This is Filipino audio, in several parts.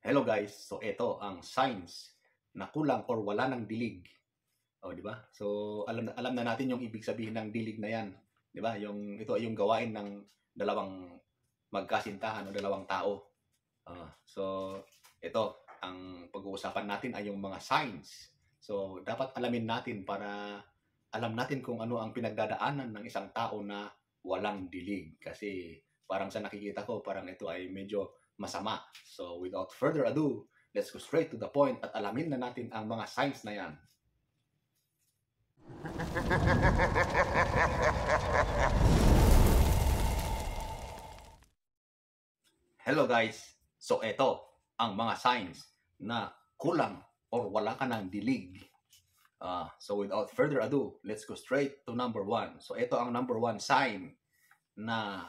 Hello guys, so ito ang signs na kulang or wala ng dilig. Oh, di ba? So, alam, alam na natin yung ibig sabihin ng dilig na yan. Di ba? Yung, ito yung gawain ng dalawang magkasintahan o dalawang tao. Uh, so, ito, ang pag-uusapan natin ay yung mga signs. So, dapat alamin natin para alam natin kung ano ang pinagdadaanan ng isang tao na walang dilig. Kasi parang sa nakikita ko, parang ito ay medyo masama. So without further ado, let's go straight to the point at alamin na natin ang mga signs na yan. Hello guys! So ito ang mga signs na kulang or wala ka ng dilig. Uh, so without further ado, let's go straight to number one. So ito ang number one sign na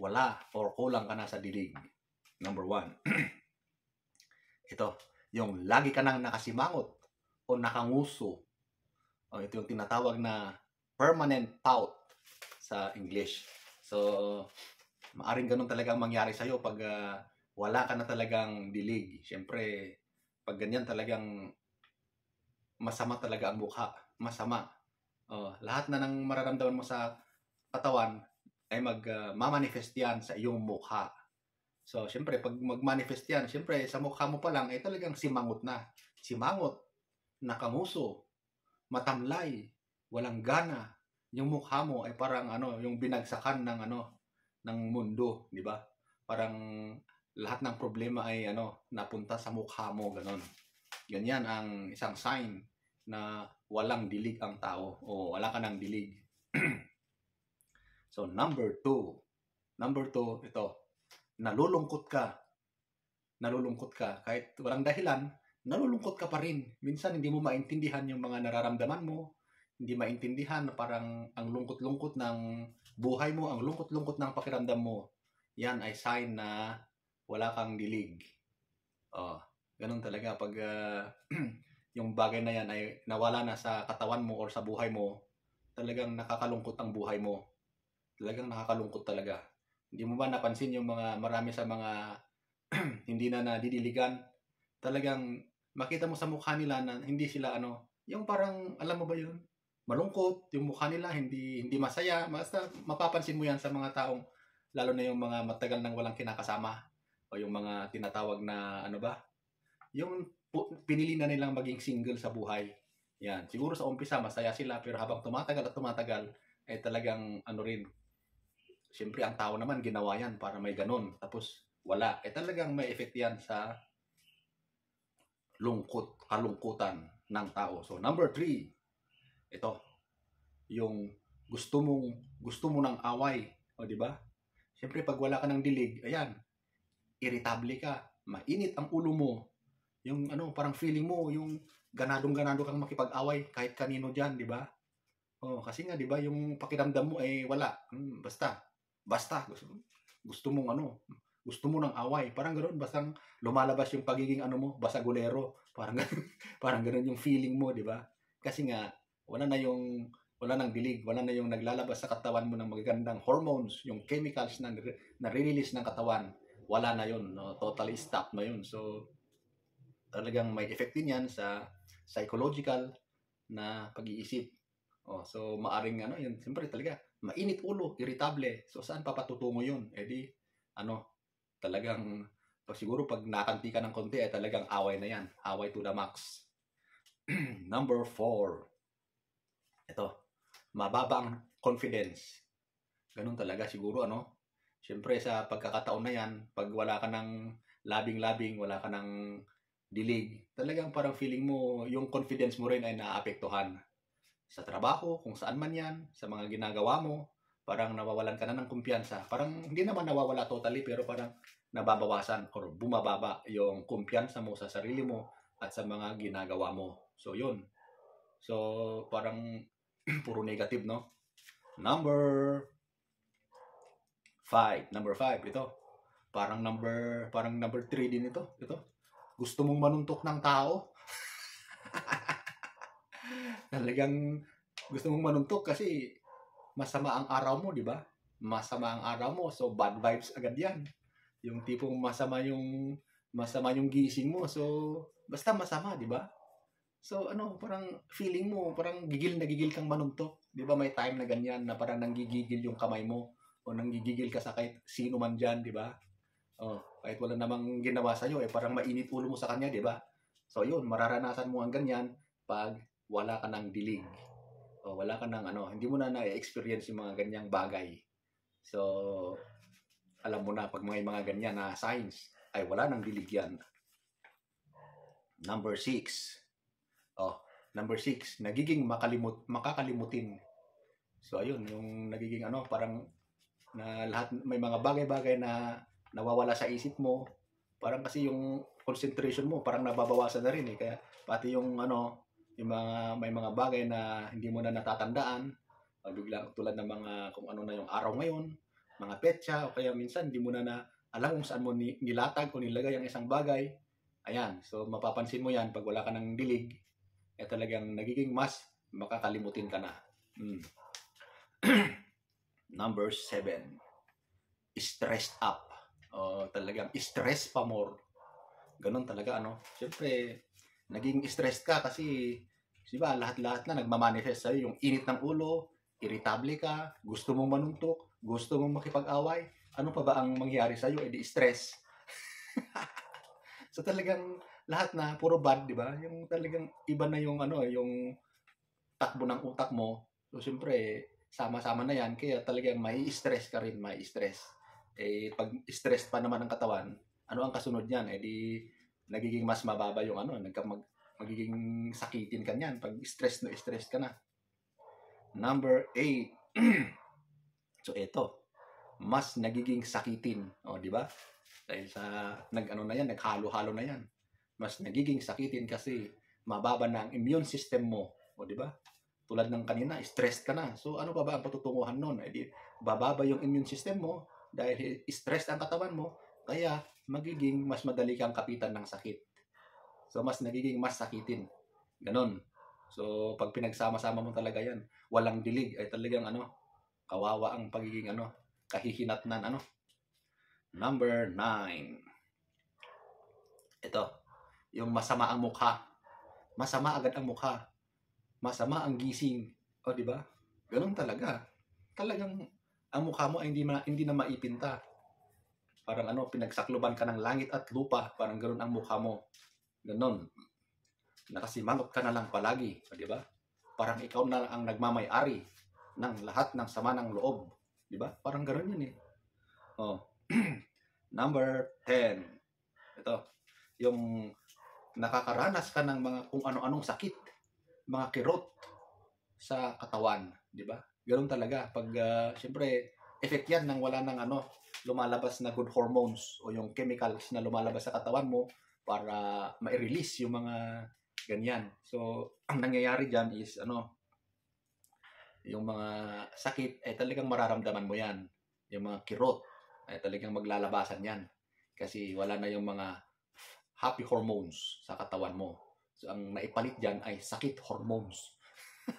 wala or kulang ka na sa dilig. Number one, ito, yung lagi ka nang nakasimangot o nakanguso. O oh, ito yung tinatawag na permanent pout sa English. So, maaring ganun talaga ang mangyari sa'yo pag uh, wala ka na talagang dilig. Siyempre, pag ganyan talagang masama talaga ang mukha. Masama. Uh, lahat na nang mararamdaman mo sa katawan ay mag-mamanifest ah, uh, yan sa iyong mukha. So, syempre, pag mag-manifest yan, syempre, sa mukha mo pa lang, eh talagang simangot na. Simangot, nakamuso, matamlay, walang gana. Yung mukha mo ay parang ano, yung binagsakan ng ano, ng mundo, di ba? Parang lahat ng problema ay ano, napunta sa mukha mo, ganon. Ganyan ang isang sign na walang dilig ang tao o wala ka ng dilig. so, number two. Number two, ito, nalulungkot ka, nalulungkot ka, kahit walang dahilan, nalulungkot ka pa rin. Minsan hindi mo maintindihan yung mga nararamdaman mo, hindi maintindihan na parang ang lungkot-lungkot ng buhay mo, ang lungkot-lungkot ng pakiramdam mo. Yan ay sign na wala kang dilig. Oh, ganun talaga pag uh, yung bagay na yan ay nawala na sa katawan mo or sa buhay mo, talagang nakakalungkot ang buhay mo. Talagang nakakalungkot talaga. Hindi mo ba napansin yung mga marami sa mga hindi na nadidiligan? Talagang makita mo sa mukha nila na hindi sila ano, yung parang alam mo ba yun? Malungkot, yung mukha nila hindi hindi masaya. Basta mapapansin mo yan sa mga taong lalo na yung mga matagal nang walang kinakasama o yung mga tinatawag na ano ba? Yung pinili na nilang maging single sa buhay. Yan. Siguro sa umpisa masaya sila pero habang tumatagal at tumatagal ay eh, talagang ano rin Siyempre, ang tao naman ginawa yan para may ganun. Tapos, wala. Eh talagang may effect yan sa lungkot, kalungkutan ng tao. So, number three, ito, yung gusto mong, gusto mo ng away. O, di ba? Siyempre, pag wala ka ng dilig, ayan, irritable ka, mainit ang ulo mo, yung ano, parang feeling mo, yung ganadong-ganado kang makipag-away kahit kanino dyan, di ba? Oh, kasi nga, di ba, yung pakiramdam mo ay eh, wala. Hmm, basta, Basta, gusto, gusto mong ano, gusto mo ng away. Parang ganoon, basang lumalabas yung pagiging ano mo, basta gulero Parang ganun, parang ganoon yung feeling mo, di ba? Kasi nga, wala na yung wala nang dilig, wala na yung naglalabas sa katawan mo ng magagandang hormones, yung chemicals na nare-release ng katawan, wala na yun, no? totally stop na yun. So, talagang may effect din yan sa psychological na pag-iisip. Oh, so, maaring ano, yun, siyempre talaga, mainit ulo, irritable. So saan papatutungo yun? Eh di, ano, talagang, siguro pag nakanti ka ng konti, eh talagang away na yan. Away to the max. Number four. Ito, mababang confidence. Ganun talaga siguro, ano? Siyempre sa pagkakataon na yan, pag wala ka ng labing-labing, wala ka ng dilig, talagang parang feeling mo, yung confidence mo rin ay naapektuhan sa trabaho, kung saan man yan, sa mga ginagawa mo, parang nawawalan ka na ng kumpiyansa. Parang hindi naman nawawala totally, pero parang nababawasan or bumababa yung kumpiyansa mo sa sarili mo at sa mga ginagawa mo. So, yun. So, parang puro negative, no? Number 5. Number 5, ito. Parang number, parang number 3 din ito. Ito. Gusto mong manuntok ng tao, Talagang gusto mong manuntok kasi masama ang araw mo, di ba? Masama ang araw mo, so bad vibes agad yan. Yung tipong masama yung masama yung gising mo, so basta masama, di ba? So ano, parang feeling mo, parang gigil na gigil kang manuntok. Di ba may time na ganyan na parang nanggigigil yung kamay mo o nanggigigil ka sa kahit sino man dyan, di ba? Oh, kahit wala namang ginawa sa'yo, eh, parang mainit ulo mo sa kanya, di ba? So yun, mararanasan mo ang ganyan pag wala ka ng dilig. O wala ka ng ano, hindi mo na na-experience yung mga ganyang bagay. So, alam mo na pag mga mga ganyan na signs, ay wala nang dilig yan. Number six. Oh, number six, nagiging makalimut, makakalimutin. So, ayun, yung nagiging ano, parang na lahat, may mga bagay-bagay na nawawala sa isip mo. Parang kasi yung concentration mo, parang nababawasan na rin eh. Kaya pati yung ano, yung mga may mga bagay na hindi mo na natatandaan pag biglang tulad ng mga kung ano na yung araw ngayon mga petsa o kaya minsan hindi mo na na alam kung saan mo nilatag o nilagay ang isang bagay ayan so mapapansin mo yan pag wala ka ng dilig eh talagang nagiging mas makakalimutin ka na mm. number 7 stressed up o, talagang stress pa more ganun talaga ano syempre naging stressed ka kasi, siba lahat-lahat na nagmamanifest sa'yo. Yung init ng ulo, irritable ka, gusto mong manuntok, gusto mong makipag-away, ano pa ba ang mangyari sa'yo? Eh di stress. so talagang lahat na puro bad, di ba? Yung talagang iba na yung ano, eh, yung takbo ng utak mo. So siyempre, sama-sama na yan. Kaya talagang may stress ka rin, may stress. Eh, pag stress pa naman ang katawan, ano ang kasunod niyan? Eh di, nagiging mas mababa yung ano, nagka mag, magiging sakitin ka niyan pag stress na stress ka na. Number 8. so ito, mas nagiging sakitin, oh, di ba? Dahil sa nagano na yan, naghalo-halo na yan. Mas nagiging sakitin kasi mababa na ang immune system mo, oh, di ba? Tulad ng kanina, stressed ka na. So ano pa ba ang patutunguhan noon? Eh di bababa yung immune system mo dahil stressed ang katawan mo, kaya magiging mas madali kang kapitan ng sakit. So, mas nagiging mas sakitin. Ganon. So, pag pinagsama-sama mo talaga yan, walang dilig, ay talagang ano, kawawa ang pagiging ano, kahihinatnan, ano. Number 9. Ito, yung masama ang mukha. Masama agad ang mukha. Masama ang gising. O, di ba? Ganun talaga. Talagang ang mukha mo ay hindi, ma, hindi na maipinta. Parang ano, pinagsakloban ka ng langit at lupa. Parang ganoon ang mukha mo. Ganun. Nakasimangot ka na lang palagi. Di ba? Parang ikaw na ang nagmamay-ari ng lahat ng sama ng loob. Di ba? Parang ganun yun eh. Oh. Number 10. Ito. Yung nakakaranas ka ng mga kung ano-anong sakit. Mga kirot sa katawan. Di ba? Ganoon talaga. Pag, uh, siyempre, effect yan ng wala nang ano, lumalabas na good hormones o yung chemicals na lumalabas sa katawan mo para ma-release yung mga ganyan. So, ang nangyayari dyan is, ano, yung mga sakit, eh talagang mararamdaman mo yan. Yung mga kirot, eh talagang maglalabasan yan. Kasi wala na yung mga happy hormones sa katawan mo. So, ang naipalit dyan ay sakit hormones.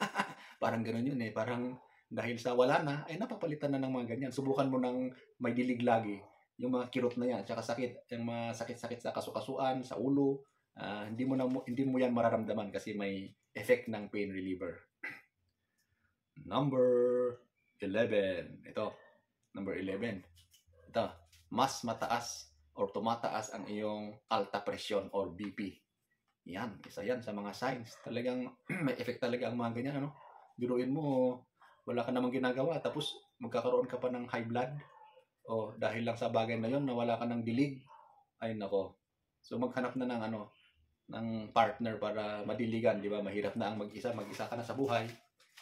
parang ganun yun eh. Parang dahil sa wala na, ay napapalitan na ng mga ganyan. Subukan mo ng may dilig lagi yung mga kirot na yan, tsaka sakit, yung mga sakit-sakit sa kasukasuan, sa ulo, uh, hindi mo na hindi mo yan mararamdaman kasi may effect ng pain reliever. Number 11. Ito. Number 11. Ito. Mas mataas or tumataas ang iyong alta presyon or BP. Yan. Isa yan sa mga signs. Talagang may effect talaga ang mga ganyan. Ano? Biruin mo, wala ka namang ginagawa, tapos magkakaroon ka pa ng high blood, o dahil lang sa bagay na yon na wala ka ng dilig, ay nako. So maghanap na ng ano, ng partner para madiligan, di ba? Mahirap na ang mag-isa, mag-isa ka na sa buhay,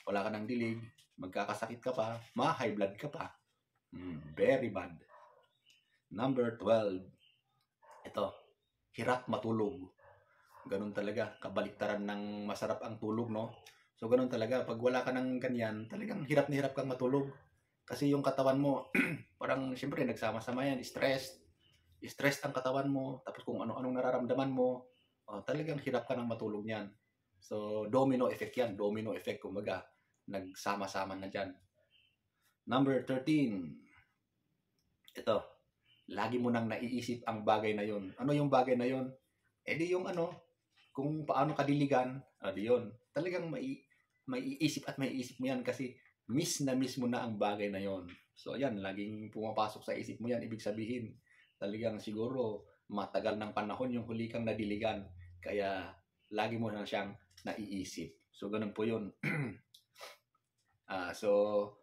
wala ka ng dilig, magkakasakit ka pa, ma-high blood ka pa. Mm, very bad. Number 12. Ito, hirap matulog. Ganun talaga, kabaliktaran ng masarap ang tulog, no? So, ganoon talaga. Pag wala ka ng ganyan, talagang hirap na hirap kang matulog. Kasi yung katawan mo, parang siyempre nagsama-sama yan, stressed. Stressed ang katawan mo, tapos kung ano-anong nararamdaman mo, uh, talagang hirap ka ng matulog niyan. So, domino effect yan. Domino effect, kumbaga, nagsama-sama na dyan. Number 13. Ito. Lagi mo nang naiisip ang bagay na yon. Ano yung bagay na yon? E eh, di yung ano, kung paano kadiligan, ano di yun. Talagang mai may iisip at may iisip mo yan kasi miss na miss mo na ang bagay na yon. So yan, laging pumapasok sa isip mo yan. Ibig sabihin, talagang siguro matagal ng panahon yung huli kang nadiligan. Kaya lagi mo na siyang naiisip. So ganun po yun. uh, so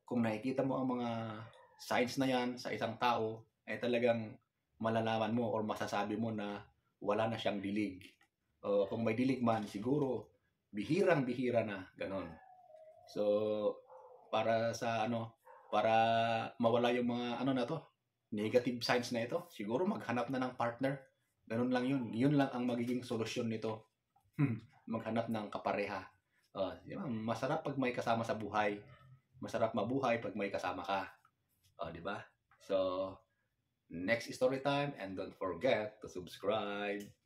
kung nakikita mo ang mga signs na yan sa isang tao, ay eh, talagang malalaman mo or masasabi mo na wala na siyang dilig. O uh, kung may dilig man, siguro bihirang-bihira na, ganon. So, para sa ano, para mawala yung mga ano na to, negative signs na ito, siguro maghanap na ng partner. Ganun lang yun. Yun lang ang magiging solusyon nito. Hmm. maghanap ng kapareha. Uh, di Masarap pag may kasama sa buhay. Masarap mabuhay pag may kasama ka. Uh, di ba? So, next story time and don't forget to subscribe.